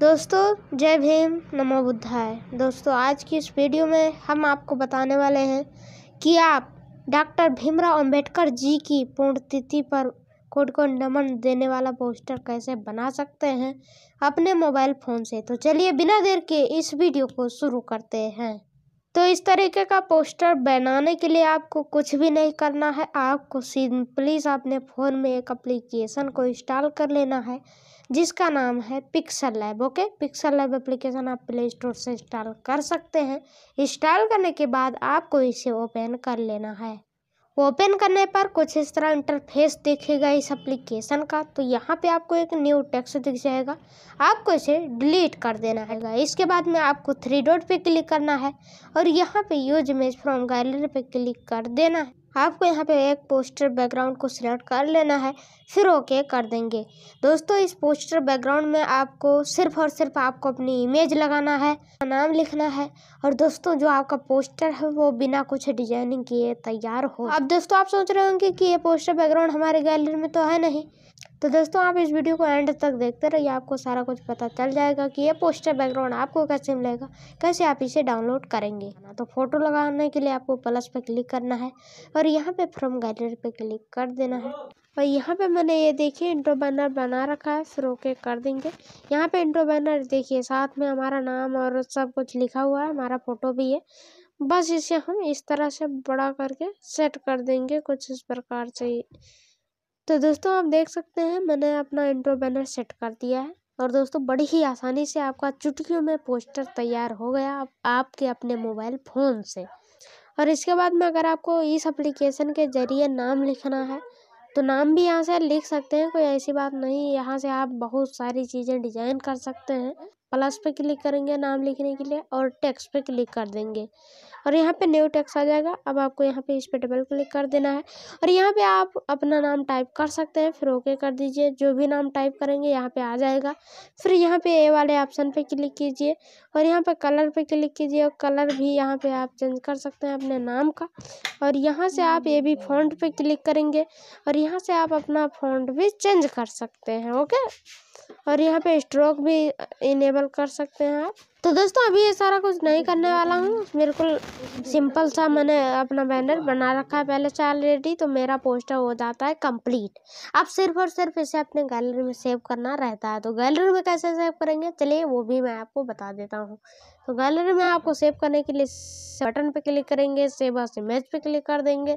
दोस्तों जय भीम नमो बुद्धाय दोस्तों आज की इस वीडियो में हम आपको बताने वाले हैं कि आप डॉक्टर भीमराव अंबेडकर जी की पुण्यतिथि पर खुद को नमन देने वाला पोस्टर कैसे बना सकते हैं अपने मोबाइल फ़ोन से तो चलिए बिना देर के इस वीडियो को शुरू करते हैं तो इस तरीके का पोस्टर बनाने के लिए आपको कुछ भी नहीं करना है आपको सिंपली आपने फ़ोन में एक अप्लीकेशन को इंस्टॉल कर लेना है जिसका नाम है Pixel Lab okay Pixel Lab application आप प्ले स्टोर से इंस्टॉल कर सकते हैं इंस्टॉल करने के बाद आपको इसे ओपन कर लेना है ओपन करने पर कुछ इस तरह इंटरफेस देखेगा इस एप्लीकेशन का तो यहाँ पे आपको एक न्यू टेक्स्ट दिख जाएगा आपको इसे डिलीट कर देना है इसके बाद में आपको थ्री डॉट पे क्लिक करना है और यहाँ पे यूज इमेज फ्रॉम गैलरी पे क्लिक कर देना है आपको यहाँ पे एक पोस्टर बैकग्राउंड को सिलेक्ट कर लेना है फिर ओके कर देंगे दोस्तों इस पोस्टर बैकग्राउंड में आपको सिर्फ और सिर्फ आपको अपनी इमेज लगाना है नाम लिखना है और दोस्तों जो आपका पोस्टर है वो बिना कुछ डिजाइनिंग किए तैयार हो अब दोस्तों आप सोच रहे होंगे कि ये पोस्टर बैकग्राउंड हमारे गैलरी में तो है नहीं तो दोस्तों आप इस वीडियो को एंड तक देखते रहिए आपको सारा कुछ पता चल जाएगा कि ये पोस्टर बैकग्राउंड आपको कैसे मिलेगा कैसे आप इसे डाउनलोड करेंगे तो फोटो लगाने के लिए आपको प्लस पर क्लिक करना है और यहाँ पे फ्रॉम गैलरी पे क्लिक कर देना है और यहाँ पे मैंने ये देखिए इंट्रो बैनर बना रखा है फिर ओके कर देंगे यहाँ पे इंट्रो बैनर देखिए साथ में हमारा नाम और सब कुछ लिखा हुआ है हमारा फोटो भी है बस इसे हम इस तरह से बड़ा करके सेट कर देंगे कुछ इस प्रकार से ही तो दोस्तों आप देख सकते हैं मैंने अपना इंट्रो बैनर सेट कर दिया है और दोस्तों बड़ी ही आसानी से आपका चुटकियों में पोस्टर तैयार हो गया आप, आपके अपने मोबाइल फ़ोन से और इसके बाद में अगर आपको इस अप्लीकेशन के ज़रिए नाम लिखना है तो नाम भी यहाँ से लिख सकते हैं कोई ऐसी बात नहीं यहाँ से आप बहुत सारी चीज़ें डिजाइन कर सकते हैं प्लस पे क्लिक करेंगे नाम लिखने के लिए और टेक्स्ट पे क्लिक कर देंगे और यहाँ पे न्यू टेक्स्ट आ जाएगा अब आपको यहाँ पे इस पर डबल क्लिक कर देना है और यहाँ पे आप अपना नाम टाइप कर सकते हैं फिर ओके कर दीजिए जो भी नाम टाइप करेंगे यहाँ पे आ जाएगा फिर यहाँ पे ए वाले ऑप्शन पे क्लिक कीजिए और यहाँ पे कलर पे क्लिक कीजिए और कलर भी यहाँ पे आप चेंज कर सकते हैं अपने नाम का और यहाँ से आप ए बी फॉन्ट पे क्लिक करेंगे और यहाँ से आप अपना फॉन्ट भी चेंज कर सकते हैं ओके और यहाँ पे स्ट्रोक भी इनेबल कर सकते हैं आप तो दोस्तों अभी ये सारा कुछ नहीं करने वाला हूँ बिल्कुल सिंपल सा मैंने अपना बैनर बना रखा है पहले से ऑलरेडी तो मेरा पोस्टर हो जाता है कंप्लीट अब सिर्फ और सिर्फ इसे अपने गैलरी में सेव करना रहता है तो गैलरी में कैसे सेव करेंगे चलिए वो भी मैं आपको बता देता हूँ तो गैलरी में आपको सेव करने के लिए बटन पर क्लिक करेंगे सेव से इमेज पर क्लिक कर देंगे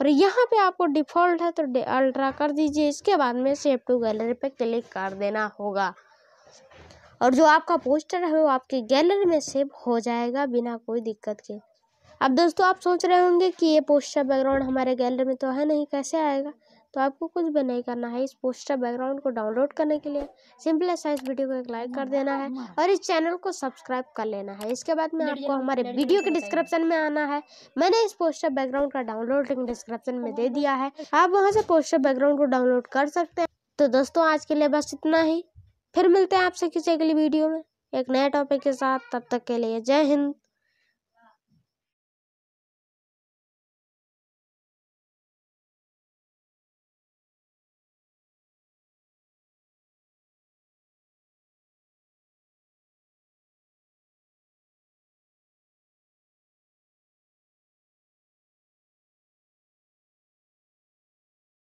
और यहाँ पर आपको डिफ़ॉल्ट है तो अल्ट्रा कर दीजिए इसके बाद में सेव टू गैलरी पर क्लिक कर देना होगा और जो आपका पोस्टर है वो आपके गैलरी में सेव हो जाएगा बिना कोई दिक्कत के अब दोस्तों आप सोच रहे होंगे कि ये पोस्टर बैकग्राउंड हमारे गैलरी में तो है नहीं कैसे आएगा तो आपको कुछ भी नहीं करना है इस पोस्टर बैकग्राउंड को डाउनलोड करने के लिए सिंपल ऐसा इस वीडियो को एक लाइक कर देना है और इस चैनल को सब्सक्राइब कर लेना है इसके बाद में आपको हमारे वीडियो के डिस्क्रिप्शन में आना है मैंने इस पोस्टर बैकग्राउंड का डाउनलोड लिंक डिस्क्रिप्शन में दे दिया है आप वहाँ से पोस्टर बैकग्राउंड को डाउनलोड कर सकते हैं तो दोस्तों आज के लिए बस इतना ही फिर मिलते हैं आपसे किसी अगली वीडियो में एक नए टॉपिक के साथ तब तक के लिए जय हिंद